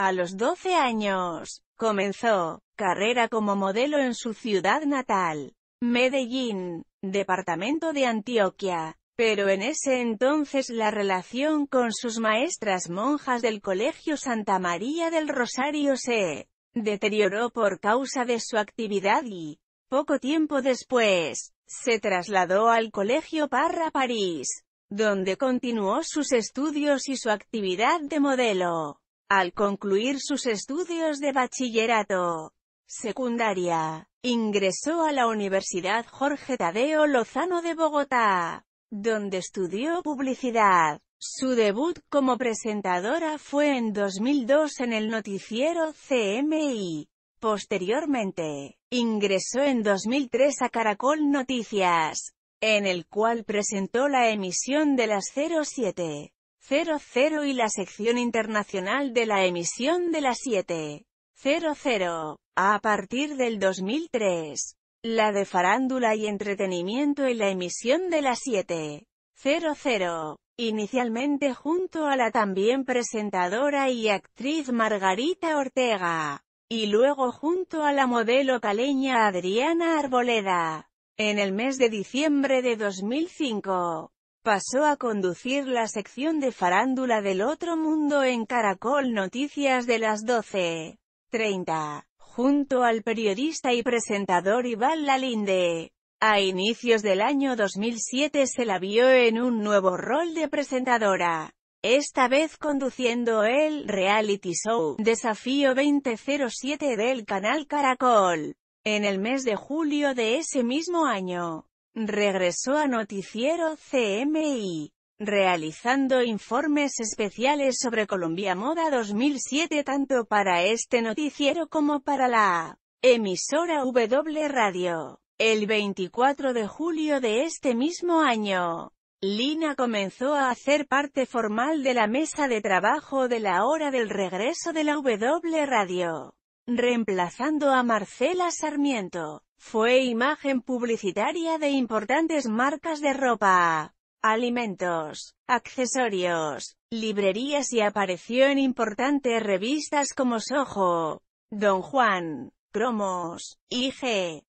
A los 12 años, comenzó carrera como modelo en su ciudad natal, Medellín, departamento de Antioquia. Pero en ese entonces la relación con sus maestras monjas del Colegio Santa María del Rosario se deterioró por causa de su actividad y, poco tiempo después, se trasladó al Colegio Parra París, donde continuó sus estudios y su actividad de modelo. Al concluir sus estudios de bachillerato secundaria, ingresó a la Universidad Jorge Tadeo Lozano de Bogotá, donde estudió publicidad. Su debut como presentadora fue en 2002 en el noticiero CMI. Posteriormente, ingresó en 2003 a Caracol Noticias, en el cual presentó la emisión de las 07. 00 y la sección internacional de la emisión de la 7.00. A partir del 2003, la de farándula y entretenimiento en la emisión de la 7.00. Inicialmente junto a la también presentadora y actriz Margarita Ortega, y luego junto a la modelo caleña Adriana Arboleda, en el mes de diciembre de 2005. Pasó a conducir la sección de farándula del otro mundo en Caracol Noticias de las 12.30, junto al periodista y presentador Iván Lalinde. A inicios del año 2007 se la vio en un nuevo rol de presentadora, esta vez conduciendo el reality show Desafío 2007 del canal Caracol, en el mes de julio de ese mismo año. Regresó a Noticiero CMI, realizando informes especiales sobre Colombia Moda 2007 tanto para este noticiero como para la emisora W Radio. El 24 de julio de este mismo año, Lina comenzó a hacer parte formal de la mesa de trabajo de la hora del regreso de la W Radio, reemplazando a Marcela Sarmiento. Fue imagen publicitaria de importantes marcas de ropa, alimentos, accesorios, librerías y apareció en importantes revistas como Soho, Don Juan, Cromos, IG,